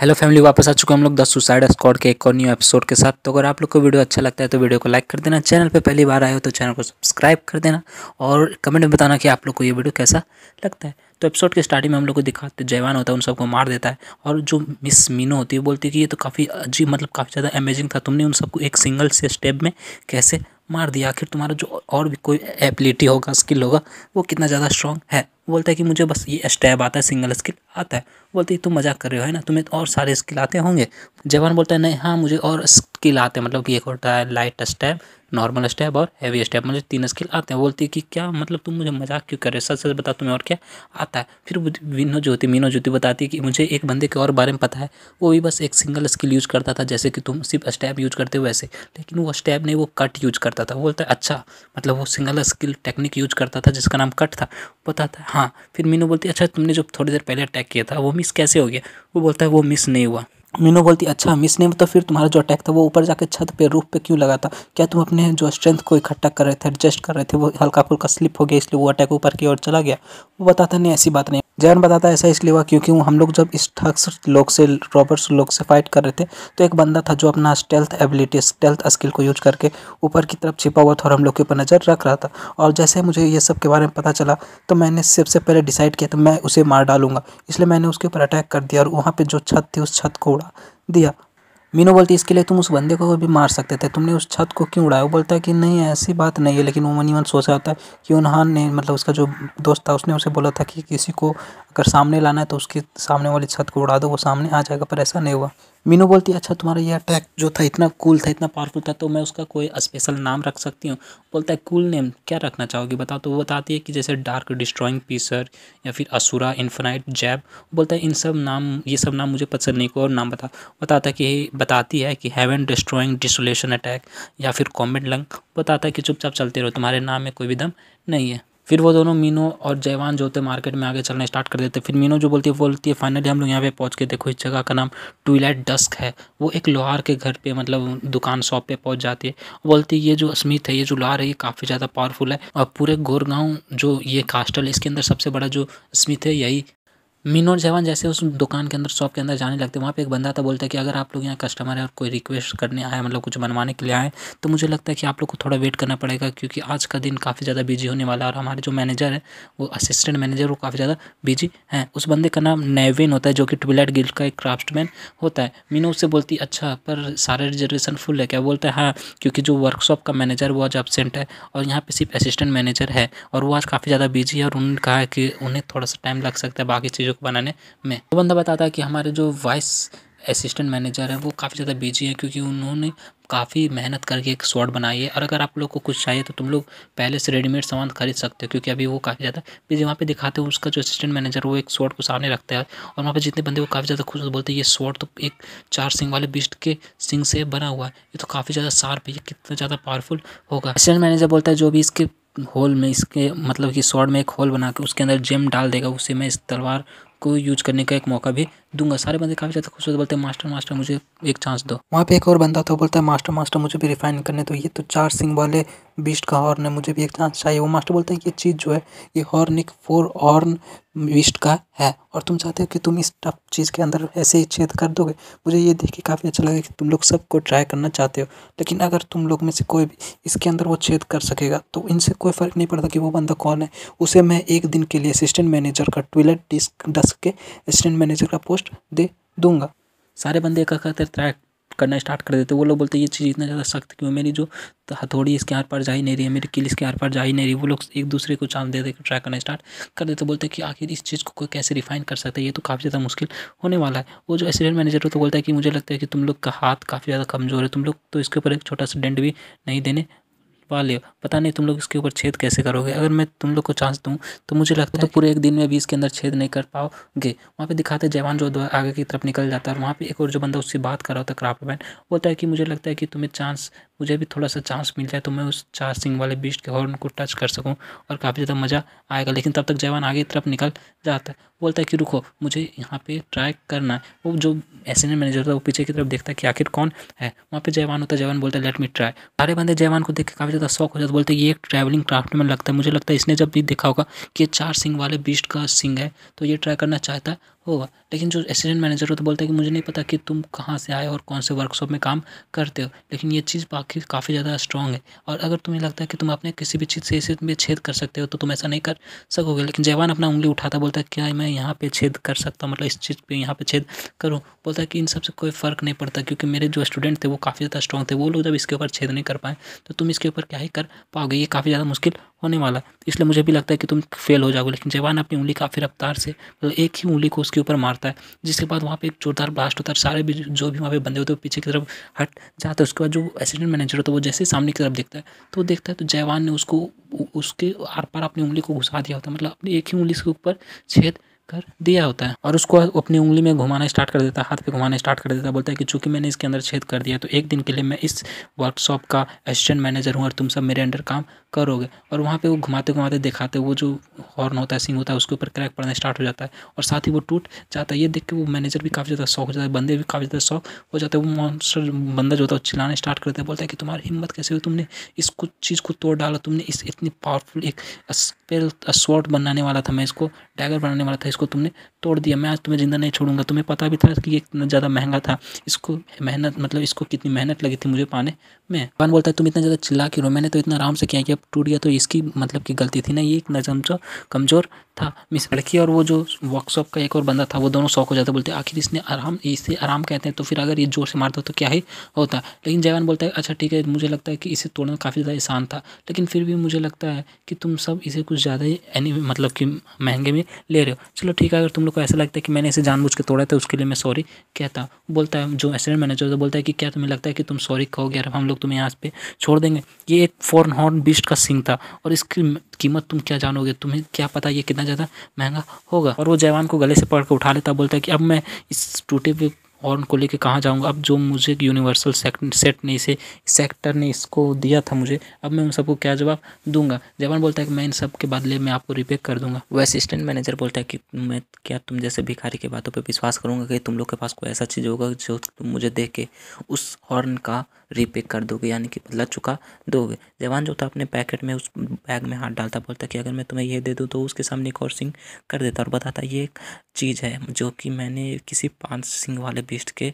hello family वापस आ चुके हम लोग द सुसाइड स्क्वाड के एक और न्यू एपिसोड के साथ तो अगर आप लोग को वीडियो अच्छा लगता है तो वीडियो को लाइक कर देना चैनल पे पहली बार आए हो तो चैनल को सब्सक्राइब कर देना और कमेंट में बताना कि आप लोग को ये वीडियो कैसा लगता है तो एपिसोड के स्टार्टिंग में हम लोग को दिखाते जयवान होता है उन सबको मार देता है और जो मिस मीनो होती है बोलती है कि ये तो काफ़ी अजीब मतलब काफ़ी ज़्यादा अमेजिंग था तुमने उन सबको एक सिंगल से स्टेप में कैसे मार दिया आखिर तुम्हारा जो और भी कोई एबिलिटी होगा स्किल होगा वो कितना ज़्यादा स्ट्रॉन्ग है बोलता है कि मुझे बस ये स्टैब आता है सिंगल स्किल आता है बोलते तुम मजाक कर रहे हो है ना तुम्हें और सारे स्किल आते होंगे जवान बोलता है नहीं हाँ मुझे और स्किल आते हैं मतलब कि एक होता है लाइट स्टैब नॉर्मल स्टेप और हैवी स्टेप मुझे तीन स्किल आते हैं बोलती है कि क्या मतलब तुम मुझे मजाक क्यों कर रहे हो सच सच बता तुम्हें और क्या आता है फिर विनो ज्योति मीनो ज्योति बताती है कि मुझे एक बंदे के और बारे में पता है वो भी बस एक सिंगल स्किल यूज करता था जैसे कि तुम सिर्फ स्टैप यूज करते हो वैसे लेकिन वो स्टैप नहीं वो कट यूज करता था वो बोलता है अच्छा मतलब वो सिंगल स्किल टेक्निक यूज करता था जिसका नाम कट था पता था हाँ फिर मीनू बोलती अच्छा तुमने जो थोड़ी देर पहले अटैक किया था वो मिस कैसे हो गया वो बोलता है वो मिस नहीं हुआ मीनू बोलती अच्छा मिस नेम तो फिर तुम्हारा जो अटैक था वो ऊपर जाके छत पे रूफ पे क्यों लगा था क्या तुम अपने जो स्ट्रेंथ को इकट्ठा कर रहे थे एडजस्ट कर रहे थे वो हल्का फुल्का स्लिप हो गया इसलिए वो अटैक ऊपर की ओर चला गया वो बताता नहीं ऐसी बात नहीं जैन बताता ऐसा इसलिए हुआ क्योंकि हम लोग जब इस ठग्स लोग से रॉबर्स लोग से फाइट कर रहे थे तो एक बंदा था जो अपना स्टेल्थ एबिलिटी स्टेल्थ स्किल को यूज करके ऊपर की तरफ छिपा हुआ था और हम लोग के ऊपर नज़र रख रहा था और जैसे मुझे ये सब के बारे में पता चला तो मैंने सबसे पहले डिसाइड किया तो मैं उसे मार डालूंगा इसलिए मैंने उसके ऊपर अटैक कर दिया और वहाँ पर जो छत थी उस छत को उड़ा दिया मीनू बोलती इसके लिए तुम उस बंदे को भी मार सकते थे तुमने उस छत को क्यों उड़ाया वो बोलता है कि नहीं ऐसी बात नहीं है लेकिन वो ईवन सोच रहा था कि उन्हान ने मतलब उसका जो दोस्त था उसने उसे बोला था कि किसी को अगर सामने लाना है तो उसके सामने वाली छत को उड़ा दो वो सामने आ जाएगा पर ऐसा नहीं हुआ मीनू बोलती है अच्छा तुम्हारा ये अटैक जो था इतना कूल था इतना पावरफुल था तो मैं उसका कोई स्पेशल नाम रख सकती हूँ बोलता है कूल नेम क्या रखना चाहोगी बताओ तो वो बताती है कि जैसे डार्क डिस्ट्रॉइंग पीसर या फिर असुरा इन्फनाइट जैब बोलता है इन सब नाम ये सब नाम मुझे पसंद नहीं को और नाम बता बताता है कि बताती है कि हैवन डिस्ट्रॉइंग डिसोलेशन अटैक या फिर कॉमेड लंग बताता है कि चुपचाप चलते रहो तुम्हारे नाम में कोई भी दम नहीं है फिर वो दोनों मीनू और जयवान जो होते हैं मार्केट में आगे चलना स्टार्ट कर देते फिर मीनू जो बोलती है वो बोलती है फाइनली हम लोग यहाँ पे पहुँच के देखो इस जगह का नाम ट्विलाइट डस्क है वो एक लोहार के घर पे मतलब दुकान शॉप पे पहुँच जाती है बोलती है ये जो स्मिथ है ये जो लोहार है ये काफ़ी ज़्यादा पावरफुल है और पूरे गोरगाँव जो ये कास्टल इसके अंदर सबसे बड़ा जो स्मिथ है यही मीन और जवान जैसे उस दुकान के अंदर शॉप के अंदर जाने लगते वहाँ पे एक बंदा था बोलता है कि अगर आप लोग यहाँ कस्टमर है और कोई रिक्वेस्ट करने आए मतलब कुछ बनवाने के लिए आए तो मुझे लगता है कि आप लोग को थोड़ा वेट करना पड़ेगा क्योंकि आज का दिन काफ़ी ज़्यादा बिजी होने वाला है और हमारे जो मैनेजर है वो असिस्टेंट मैनेजर वो काफ़ी ज़्यादा बिजी हैं उस बंदे का नाम नेविन होता है जो कि ट्विलाइट गिल्ड का एक क्राफ्टमैन होता है मीनू उससे बोलती अच्छा पर सारे रिजर्वेशन फुल है क्या बोलता है हाँ क्योंकि जो वर्कशॉप का मैनेजर वो आज एबसेंट है और यहाँ पर सिर्फ असिस्टेंट मैनेजर है और वो आज काफ़ी ज़्यादा बिजी है और उन्होंने कहा कि उन्हें थोड़ा सा टाइम लग सकता है बाकी चीज़ों वीडियो को बनाने में वो बंदा बताता है कि हमारे जो वॉइस असिस्टेंट मैनेजर है वो काफ़ी ज़्यादा बिजी है क्योंकि उन्होंने काफ़ी मेहनत करके एक शॉर्ट बनाई है और अगर आप लोग को कुछ चाहिए तो तुम लोग पहले से रेडीमेड सामान खरीद सकते हो क्योंकि अभी वो काफ़ी ज़्यादा बिजी वहाँ पे दिखाते हैं उसका जो असिस्टेंट मैनेजर वो एक शॉर्ट को सामने रखता है और वहाँ पर जितने बंदे वो काफ़ी ज़्यादा खुश बोलते हैं ये शॉर्ट तो एक चार सिंग वाले बिस्ट के सिंग से बना हुआ है ये तो काफ़ी ज़्यादा शार्प है ये कितना ज़्यादा पावरफुल होगा असिस्टेंट मैनेजर बोलता है जो भी इसके होल में इसके मतलब कि शॉर्ट में एक होल बना के उसके अंदर जेम डाल देगा उसी में इस तलवार को यूज करने का एक मौका भी दूंगा सारे बंदे काफ़ी ज़्यादा खुश होते बोलते हैं मास्टर मास्टर मुझे एक चांस दो वहाँ पे एक और बंदा था तो बोलता है मास्टर मास्टर मुझे भी रिफाइन करने तो ये तो चार सिंग वाले बीस्ट का हॉर्न है मुझे भी एक चांस चाहिए वो मास्टर बोलते हैं ये चीज़ जो है ये हॉर्न एक फोर हॉर्न विस्ट का है और तुम चाहते हो कि तुम इस टफ चीज़ के अंदर ऐसे ही छेद कर दोगे मुझे ये देख के काफ़ी अच्छा लगा कि तुम लोग सबको ट्राई करना चाहते हो लेकिन अगर तुम लोग में से कोई भी इसके अंदर वो छेद कर सकेगा तो इनसे कोई फ़र्क नहीं पड़ता कि वो बंदा कौन है उसे मैं एक दिन के लिए असिस्टेंट मैनेजर का ट्विलेट डिस्क डस्क के असिस्टेंट मैनेजर का पोस्ट पोस्ट दे दूंगा सारे बंदे एक कहते ट्रैक करना स्टार्ट कर देते वो लोग बोलते ये चीज़ इतना ज़्यादा सख्त क्यों मेरी जो हथौड़ी इसके आर पार जा ही नहीं रही है मेरी किल इसके आर पार जा ही नहीं रही वो लोग एक दूसरे को चांस दे देकर ट्राई करना स्टार्ट कर देते बोलते कि आखिर इस चीज़ को कोई कैसे रिफाइन कर सकता है ये तो काफ़ी ज़्यादा मुश्किल होने वाला है वो जो एसिडेंट मैनेजर हो तो बोलता है कि मुझे लगता है कि तुम लोग का हाथ काफ़ी ज़्यादा कमज़ोर है तुम लोग तो इसके ऊपर एक छोटा सा डेंट भी नहीं देने पा वाले पता नहीं तुम लोग इसके ऊपर छेद कैसे करोगे अगर मैं तुम लोग को चांस दूँ तो मुझे लगता है तो पूरे एक दिन में भी इसके अंदर छेद नहीं कर पाओगे वहाँ पे दिखाते जवान जो आगे की तरफ निकल जाता है और वहाँ पे एक और जो बंदा उससे बात कर रहा होता है क्राफ्ट मैन बोलता है कि मुझे लगता है कि तुम्हें चांस मुझे भी थोड़ा सा चांस मिल जाए तो मैं उस चार सिंग वाले बीस्ट के हॉर्न को टच कर सकूँ और काफ़ी ज़्यादा मज़ा आएगा लेकिन तब तक जवान आगे तरफ निकल जाता है बोलता है कि रुको मुझे यहाँ पे ट्राई करना है वो जो एसिडेंट मैनेजर था वो पीछे की तरफ देखता है कि आखिर कौन है वहाँ पे जयवान होता है जयवान बोलता है लेट मी ट्राई सारे बंदे जयवान को देख के काफ़ी ज़्यादा शौक हो जाता है बोलते हैं ये एक ट्रैवलिंग क्राफ्ट में लगता है मुझे लगता है इसने जब भी देखा होगा कि ये चार सिंग वाले बीस्ट का सिंग है तो ये ट्राई करना चाहता है होगा लेकिन जो असिस्टेंट मैनेजर हो तो बोलता है कि मुझे नहीं पता कि तुम कहाँ से आए और कौन से वर्कशॉप में काम करते हो लेकिन ये चीज़ बाकी काफ़ी ज़्यादा स्ट्रॉन्ग है और अगर तुम्हें लगता है कि तुम अपने किसी भी चीज़ से इसे में छेद कर सकते हो तो तुम ऐसा नहीं कर सकोगे लेकिन जवान अपना उंगली उठाता बोलता है क्या मैं यहाँ पर छेद कर सकता हूँ मतलब इस चीज़ पर यहाँ पर छेद करूँ बोलता है कि इन सबसे कोई फ़र्क नहीं पड़ता क्योंकि मेरे जो स्टूडेंट थे वो काफ़ी ज़्यादा स्ट्रॉन्ग थे वो लोग जब इसके ऊपर छेद नहीं कर पाए तो तुम इसके ऊपर क्या ही कर पाओगे ये काफ़ी ज़्यादा मुश्किल होने वाला है तो इसलिए मुझे भी लगता है कि तुम फेल हो जाओगे लेकिन जवान अपनी उंगली काफ़ी रफ्तार से मतलब एक ही उंगली को उसके ऊपर मारता है जिसके बाद वहाँ पे एक जोरदार ब्लास्ट होता है सारे भी जो भी वहाँ पे बंदे होते हैं पीछे की तरफ हट जाता है उसके बाद जो असिस्टेंट मैनेजर होता है वो जैसे सामने की तरफ देखता है तो वो देखता है तो जयवान ने उसको उसके आर पार अपनी उंगली को घुसा दिया होता है मतलब अपनी एक ही उंगली के ऊपर छेद कर दिया होता है और उसको अपनी उंगली में घुमाना स्टार्ट कर देता है हाथ पे घुमाना स्टार्ट कर देता है बोलता है कि चूंकि मैंने इसके अंदर छेद कर दिया तो एक दिन के लिए मैं इस वर्कशॉप का असिस्टेंट मैनेजर हूँ और तुम सब मेरे अंडर काम करोगे और वहाँ पे वो घुमाते घुमाते दिखाते वो जो हॉर्न होता है सिंग होता है उसके ऊपर क्रैक पड़ना स्टार्ट हो जाता है और साथ ही वो टूट जाता है ये देख के वो मैनेजर भी काफ़ी ज़्यादा शौक हो जाता है बंदे भी काफ़ी ज़्यादा शौक हो जाते हैं वो मॉन्स्टर बंदा जो होता है वो स्टार्ट करते हैं बोलता है कि तुम्हारी हिम्मत कैसे हुई तुमने इस कुछ चीज़ को तोड़ डाला तुमने इस इतनी पावरफुल एक स्पेल शॉर्ट बनाने वाला था मैं इसको डैगर बनाने वाला था इसको तुमने तोड़ दिया मैं आज तुम्हें ज़िंदा नहीं छोड़ूंगा तुम्हें पता भी था कि ये इतना ज़्यादा महंगा था इसको मेहनत मतलब इसको कितनी मेहनत लगी थी मुझे पाने में भगवान बोलता है तुम इतना ज़्यादा चिल्ला के रो मैंने तो इतना आराम से किया कि अब टूट गया तो इसकी मतलब की गलती थी ना ये एक नजम कमज़ोर था मिस लड़की और वो जो वर्कशॉप का एक और बंदा था वो दोनों शौक हो जाते बोलते आखिर इसने आराम इसे आराम कहते हैं तो फिर अगर ये जोर से मारता तो क्या ही होता लेकिन जयवान बोलता है अच्छा ठीक है मुझे लगता है कि इसे तोड़ना काफ़ी ज़्यादा आसान था लेकिन फिर भी मुझे लगता है कि तुम सब इसे कुछ ज़्यादा ही एनी मतलब कि महंगे में ले रहे हो चलो ठीक है अगर तुम लोग को ऐसा लगता है कि मैंने इसे जानबूझ के तोड़ा था उसके लिए मैं सॉरी कहता बोलता है जो एसडेंट मैनेजर था बोलता है कि क्या तुम्हें लगता है कि तुम सॉरी कहोगे यार हम लोग तुम्हें यहाँ पे छोड़ देंगे ये एक फॉरन हॉर्न बिस्ट का सिंग था और इसकी कीमत तुम क्या जानोगे तुम्हें क्या पता ये कितना ज़्यादा महंगा होगा और वो जवान को गले से पकड़ कर उठा लेता बोलता है कि अब मैं इस टूटे हुए और उनको लेके कहाँ जाऊँगा अब जो मुझे यूनिवर्सल सेट ने इसे सेक्टर ने इसको दिया था मुझे अब मैं उन सबको क्या जवाब दूंगा जवान बोलता है कि मैं इन सब के बदले मैं आपको रिपे कर दूंगा वो असिस्टेंट मैनेजर बोलता है कि मैं क्या तुम जैसे भिखारी की बातों पर विश्वास करूँगा कि तुम लोग के पास कोई ऐसा चीज़ होगा जो तुम मुझे दे के उस हॉर्न का रिपे कर दोगे यानी कि बदला मतलब चुका दोगे जवान जो था अपने पैकेट में उस बैग में हाथ डालता बोलता कि अगर मैं तुम्हें यह दे दूँ तो उसके सामने एक और सिंह कर देता और बताता ये एक चीज़ है जो कि मैंने किसी पांच सिंह वाले बीस्ट के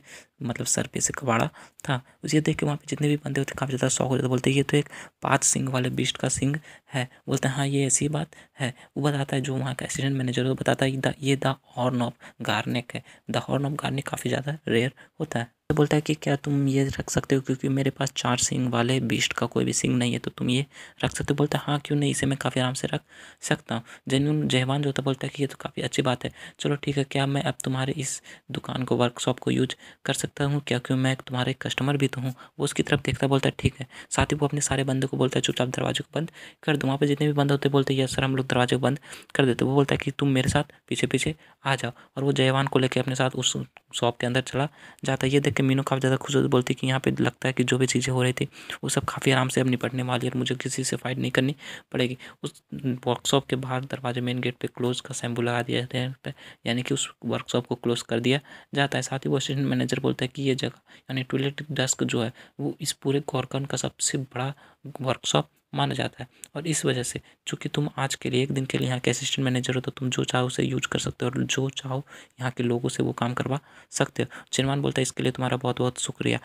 मतलब सर पे से कबाड़ा था उसे देख के वहाँ पे जितने भी बंदे होते काफ़ी ज़्यादा शौक हो जाते बोलते ये तो एक पाँच सिंह वाले बीस्ट का सिंह है बोलते हैं हाँ ये ऐसी बात है वो बताता है जो वहाँ का एसिडेंट मैनेजर है वो बताता है ये द हॉर्न ऑफ गार्निक है द हॉर्न ऑफ गार्निक काफ़ी ज़्यादा रेयर होता है बोलता है कि क्या तुम ये रख सकते हो क्योंकि मेरे पास चार सिंग वाले बीस्ट का कोई भी सिंग नहीं है तो तुम ये रख सकते हो बोलता है हाँ क्यों नहीं इसे मैं काफ़ी आराम से रख सकता हूँ जैन जहवान जो होता बोलता है कि ये तो काफ़ी अच्छी बात है चलो ठीक है क्या मैं अब तुम्हारे इस दुकान को वर्कशॉप को यूज कर सकता हूँ क्या क्यों मैं तुम्हारे कस्टमर भी तो हूँ वो उसकी तरफ देखता बोलता है ठीक है साथ ही वो अपने सारे बंदे को बोलता है चुपचाप दरवाजे को बंद कर दो वहाँ पर जितने भी बंद होते बोलते यस सर हम लोग दरवाजे को बंद कर देते वो बोलता है कि तुम मेरे साथ पीछे पीछे आ जाओ और वो जयवान को लेकर अपने साथ उस शॉप के अंदर चला जाता है ये देख के मीनू काफ़ी ज़्यादा खुश होते बोलते कि यहाँ पे लगता है कि जो भी चीज़ें हो रही थी वो सब काफ़ी आराम से अब निपटने वाली है और मुझे किसी से फाइट नहीं करनी पड़ेगी उस वर्कशॉप के बाहर दरवाजे मेन गेट पर क्लोज का शैम्पू लगा दिया जाता है यानी कि उस वर्कशॉप को क्लोज कर दिया जाता है साथ ही वो असिस्टेंट मैनेजर बोलता है कि ये जगह यानी टॉयलेट डेस्क जो है वो इस पूरे कॉर्कन का सबसे बड़ा वर्कशॉप माना जाता है और इस वजह से चूँकि तुम आज के लिए एक दिन के लिए यहाँ के असिस्टेंट मैनेजर हो तो तुम जो चाहो उसे यूज कर सकते हो और जो चाहो यहाँ के लोगों से वो काम करवा सकते हो चिनवान बोलता है इसके लिए तुम्हारा बहुत बहुत शुक्रिया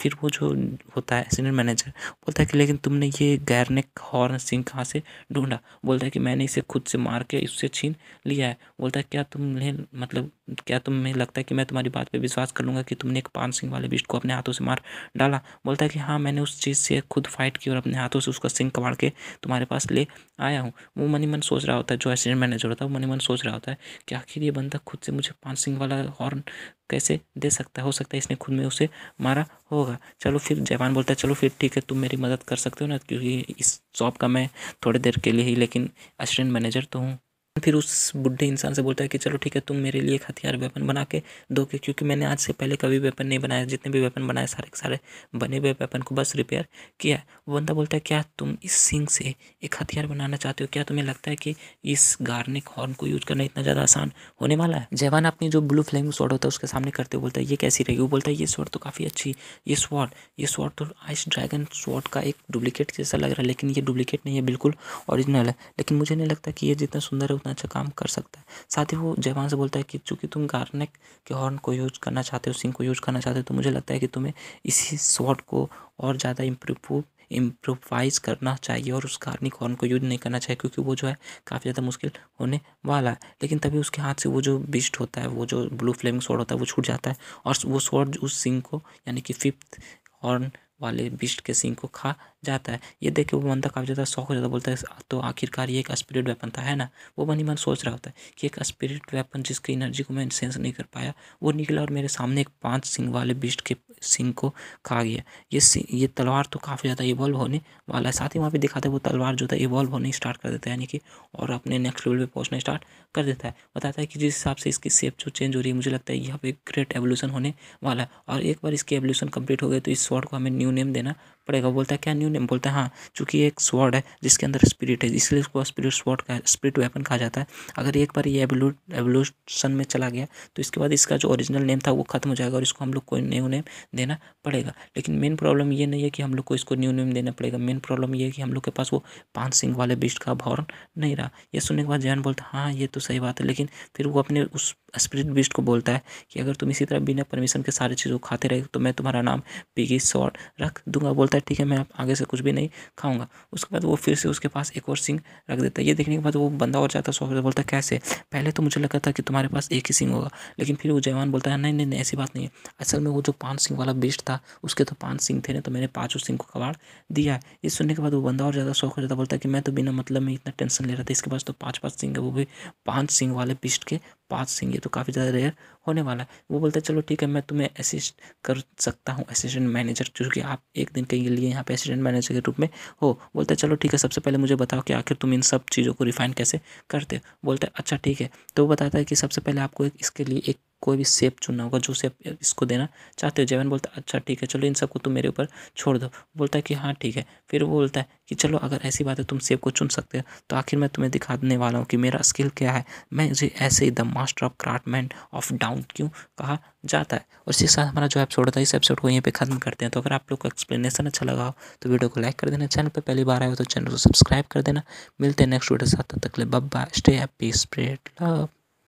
फिर वो जो होता है असिस्टेंट मैनेजर बोलता है कि लेकिन तुमने ये गैरनेक हॉर्न सिंह कहाँ से ढूंढा बोलता है कि मैंने इसे खुद से मार के इससे छीन लिया है बोलता है क्या तुमने मतलब क्या तुम्हें लगता है कि मैं तुम्हारी बात पर विश्वास कर लूँगा कि तुमने एक पान सिंह वाले बिस्ट को अपने हाथों से मार डाला बोलता है कि हाँ मैंने उस चीज़ से खुद फाइट की और अपने हाथों से उसका सिंह कबाड़ के तुम्हारे पास ले आया हूँ वो मनी मन सोच रहा होता है जो एसिडेंट मैनेजर होता है वो मनी मन सोच रहा होता है कि आखिर ये बंदा खुद से मुझे पान सिंह वाला हॉर्न कैसे दे सकता है हो सकता है इसने खुद में उसे मारा होगा चलो फिर जवान बोलता है चलो फिर ठीक है तुम मेरी मदद कर सकते हो ना क्योंकि इस शॉप का मैं थोड़ी देर के लिए ही लेकिन असिस्टेंट मैनेजर तो हूँ फिर उस बुढ़े इंसान से बोलता है कि चलो ठीक है तुम मेरे लिए एक हथियार वेपन बना के दो के क्योंकि मैंने आज से पहले कभी वेपन नहीं बनाया जितने भी वेपन बनाए सारे के सारे बने हुए वेपन को बस रिपेयर किया वो बंदा बोलता है क्या तुम इस सिंग से एक हथियार बनाना चाहते हो क्या तुम्हें लगता है कि इस गार्निक हॉर्न को यूज करना इतना ज़्यादा आसान होने वाला है जवान अपनी जो ब्लू फ्लेम शॉट होता है उसके सामने करते हुए बोलता है ये कैसी रहेगी वो बोलता है ये शॉट तो काफ़ी अच्छी ये शॉट ये शॉट तो आइस ड्रैगन शॉट का एक डुप्लीकेट जैसा लग रहा है लेकिन ये डुप्लीकेट नहीं है बिल्कुल ऑरिजिनल है लेकिन मुझे नहीं लगता कि ये जितना सुंदर है उतना अच्छा काम कर सकता है साथ ही वो जयवान से बोलता है कि चूँकि तुम गार्नेक के हॉर्न को यूज करना चाहते हो सिंह को यूज करना चाहते हो तो मुझे लगता है कि तुम्हें इसी शॉट को और ज़्यादा इम्प्रूव इम्प्रोवाइज करना चाहिए और उस गार्निक हॉर्न को यूज नहीं करना चाहिए क्योंकि वो जो है काफ़ी ज़्यादा मुश्किल होने वाला है लेकिन तभी उसके हाथ से वो जो बिस्ट होता है वो जो ब्लू फ्लेमिंग शॉट होता है वो छूट जाता है और वो शॉट उस सिंह को यानी कि फिफ्थ हॉर्न वाले बिस्ट के सिंह को खा जाता है ये देख के वो बंदा तो काफ़ी ज़्यादा शौक हो जाता है बोलता है तो आखिरकार ये एक स्पिरिट वेपन था है ना वो मन ही मन सोच रहा होता है कि एक स्पिरिट वेपन जिसकी एनर्जी को मैं सेंस नहीं कर पाया वो निकला और मेरे सामने एक पाँच सिंग वाले बिस्ट के सिंह को खा गया ये ये तलवार तो काफ़ी ज़्यादा इवॉल्व होने वाला है साथ ही वहाँ पे दिखाते वो तलवार जो था इवॉल्व होने स्टार्ट कर देता है यानी कि और अपने नेक्स्ट लेवल पर पहुँचना स्टार्ट कर देता है बताता है कि जिस हिसाब से इसकी सेप जो चेंज हो रही है मुझे लगता है यहाँ पे ग्रेट एवोल्यूशन होने वाला है और एक बार इसकी एवोल्यूशन कंप्लीट हो गई तो इस शॉट को हमें न्यू नेम देना पड़ेगा बोलता है क्या न्यू ने बोलता है हाँ चूँकि एक स्वॉर्ड है जिसके अंदर स्पिरिट है इसलिए उसको स्पिरिट स्वॉर्ड का स्पिरिट वेपन कहा जाता है अगर एक बार ये एवोल्यूट एवोल्यूशन में चला गया तो इसके बाद इसका जो ओरिजिनल नेम था वो खत्म हो जाएगा और इसको हम लोग कोई न्यू नेम देना पड़ेगा लेकिन मेन प्रॉब्लम ये नहीं है कि हम लोग को इसको न्यू नेम देना पड़ेगा मेन प्रॉब्लम ये है कि हम लोग के पास वो पांच सिंह वाले बिस्ट का भवन नहीं रहा ये सुनने के बाद जैन बोलता हाँ ये तो सही बात है लेकिन फिर वो अपने उस स्पिरिट बिस्ट को बोलता है कि अगर तुम इसी तरह बिना परमिशन के सारी चीज़ों को खाते रहे तो मैं तुम्हारा नाम पिगी शॉर्ट रख दूंगा बोलता है ठीक है मैं आगे से कुछ भी नहीं खाऊंगा उसके बाद वो फिर से उसके पास एक और सिंह रख देता है ये देखने के बाद वो बंदा और जाता है सोफे बोलता है कैसे पहले तो मुझे लगा था कि तुम्हारे पास एक ही सिंह होगा लेकिन फिर वो जवान बोलता है नहीं नहीं ऐसी बात नहीं है असल में वो जो पाँच सिंह वाला बिस्ट था उसके तो पाँच सिंह थे ना तो मैंने पाँचों सिंह को कबाड़ दिया ये सुनने के बाद वो बंदा और ज़्यादा शौक हो जाता बोलता है कि मैं तो बिना मतलब में इतना टेंशन ले रहा था इसके पास तो पाँच पाँच सिंह है वो भी पाँच सिंह वाले बिस्ट के पाँच सिंह ये तो काफ़ी ज़्यादा रेयर होने वाला है वो बोलता है चलो ठीक है मैं तुम्हें असिस्ट कर सकता हूँ असिस्टेंट मैनेजर क्योंकि आप एक दिन के लिए यहाँ पे असिस्टेंट मैनेजर के रूप में हो बोलता है चलो ठीक है सबसे पहले मुझे बताओ कि आखिर तुम इन सब चीज़ों को रिफाइन कैसे करते हो बोलते हैं अच्छा ठीक है तो वो बताता है कि सबसे पहले आपको एक इसके लिए एक कोई भी सेप चुनना होगा जो सेप इसको देना चाहते हो जयवन बोलता है अच्छा ठीक है चलो इन सबको तुम मेरे ऊपर छोड़ दो बोलता है कि हाँ ठीक है फिर वो बोलता है कि चलो अगर ऐसी बात है तुम सेप को चुन सकते हो तो आखिर मैं तुम्हें दिखाने वाला हूँ कि मेरा स्किल क्या है मैं इसे ऐसे ही the master of craftsman of down क्यों कहा जाता है और इसी साथ हमारा जो एपिसोड था इस एपिसोड को यहीं पे खत्म करते हैं तो अगर आप लोग को एक्सप्लेनेशन अच्छा लगा हो तो वीडियो को लाइक कर देना चैनल पर पहली बार आए हो तो चैनल को सब्सक्राइब कर देना मिलते हैं नेक्स्ट वीडियो साथ तक ले बब्बा स्टे हैप्पी स्प्रेड लव